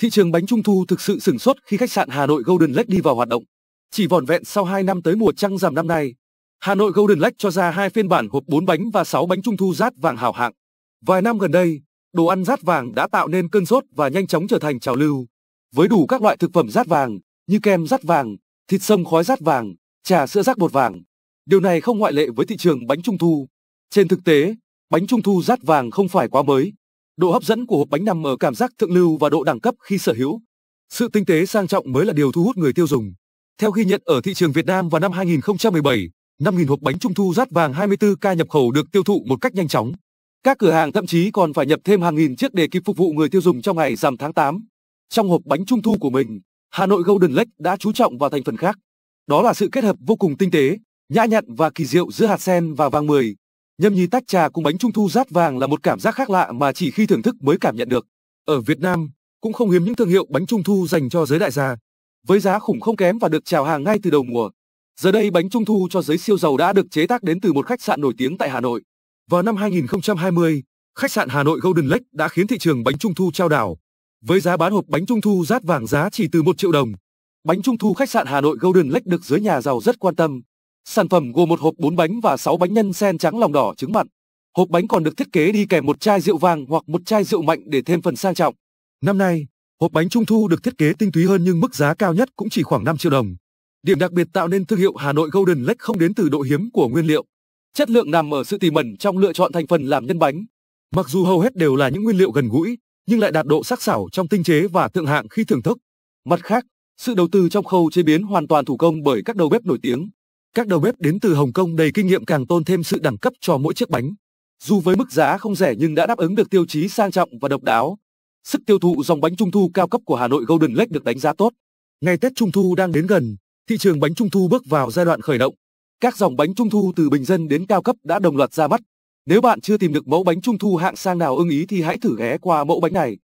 Thị trường bánh trung thu thực sự sửng sốt khi khách sạn Hà Nội Golden Lake đi vào hoạt động. Chỉ vỏn vẹn sau 2 năm tới mùa trăng rằm năm nay, Hà Nội Golden Lake cho ra hai phiên bản hộp 4 bánh và 6 bánh trung thu rát vàng hảo hạng. Vài năm gần đây, đồ ăn rát vàng đã tạo nên cơn sốt và nhanh chóng trở thành trào lưu. Với đủ các loại thực phẩm rát vàng như kem rát vàng, thịt sâm khói rát vàng, trà sữa rát bột vàng. Điều này không ngoại lệ với thị trường bánh trung thu. Trên thực tế, bánh trung thu rát vàng không phải quá mới. Độ hấp dẫn của hộp bánh nằm ở cảm giác thượng lưu và độ đẳng cấp khi sở hữu. Sự tinh tế sang trọng mới là điều thu hút người tiêu dùng. Theo ghi nhận ở thị trường Việt Nam vào năm 2017, 5.000 hộp bánh trung thu rát vàng 24K nhập khẩu được tiêu thụ một cách nhanh chóng. Các cửa hàng thậm chí còn phải nhập thêm hàng nghìn chiếc để kịp phục vụ người tiêu dùng trong ngày rằm tháng 8. Trong hộp bánh trung thu của mình, Hà Nội Golden Lake đã chú trọng vào thành phần khác. Đó là sự kết hợp vô cùng tinh tế, nhã nhặn và kỳ diệu giữa hạt sen và vàng mười. Nhâm nhi tách trà cùng bánh trung thu rát vàng là một cảm giác khác lạ mà chỉ khi thưởng thức mới cảm nhận được. Ở Việt Nam, cũng không hiếm những thương hiệu bánh trung thu dành cho giới đại gia, với giá khủng không kém và được chào hàng ngay từ đầu mùa. Giờ đây bánh trung thu cho giới siêu giàu đã được chế tác đến từ một khách sạn nổi tiếng tại Hà Nội. Vào năm 2020, khách sạn Hà Nội Golden Lake đã khiến thị trường bánh trung thu trao đảo. Với giá bán hộp bánh trung thu rát vàng giá chỉ từ 1 triệu đồng, bánh trung thu khách sạn Hà Nội Golden Lake được giới nhà giàu rất quan tâm. Sản phẩm gồm một hộp 4 bánh và 6 bánh nhân sen trắng lòng đỏ trứng mặn. Hộp bánh còn được thiết kế đi kèm một chai rượu vàng hoặc một chai rượu mạnh để thêm phần sang trọng. Năm nay, hộp bánh trung thu được thiết kế tinh túy hơn nhưng mức giá cao nhất cũng chỉ khoảng 5 triệu đồng. Điểm đặc biệt tạo nên thương hiệu Hà Nội Golden Lake không đến từ độ hiếm của nguyên liệu. Chất lượng nằm ở sự tỉ mẩn trong lựa chọn thành phần làm nhân bánh. Mặc dù hầu hết đều là những nguyên liệu gần gũi, nhưng lại đạt độ sắc sảo trong tinh chế và thượng hạng khi thưởng thức. Mặt khác, sự đầu tư trong khâu chế biến hoàn toàn thủ công bởi các đầu bếp nổi tiếng. Các đầu bếp đến từ Hồng Kông đầy kinh nghiệm càng tôn thêm sự đẳng cấp cho mỗi chiếc bánh. Dù với mức giá không rẻ nhưng đã đáp ứng được tiêu chí sang trọng và độc đáo. Sức tiêu thụ dòng bánh trung thu cao cấp của Hà Nội Golden Lake được đánh giá tốt. Ngày Tết Trung thu đang đến gần, thị trường bánh trung thu bước vào giai đoạn khởi động. Các dòng bánh trung thu từ bình dân đến cao cấp đã đồng loạt ra mắt. Nếu bạn chưa tìm được mẫu bánh trung thu hạng sang nào ưng ý thì hãy thử ghé qua mẫu bánh này.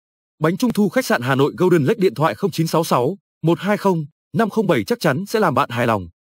Bánh trung thu khách sạn Hà Nội Golden Lake điện thoại 0966 120 507 chắc chắn sẽ làm bạn hài lòng.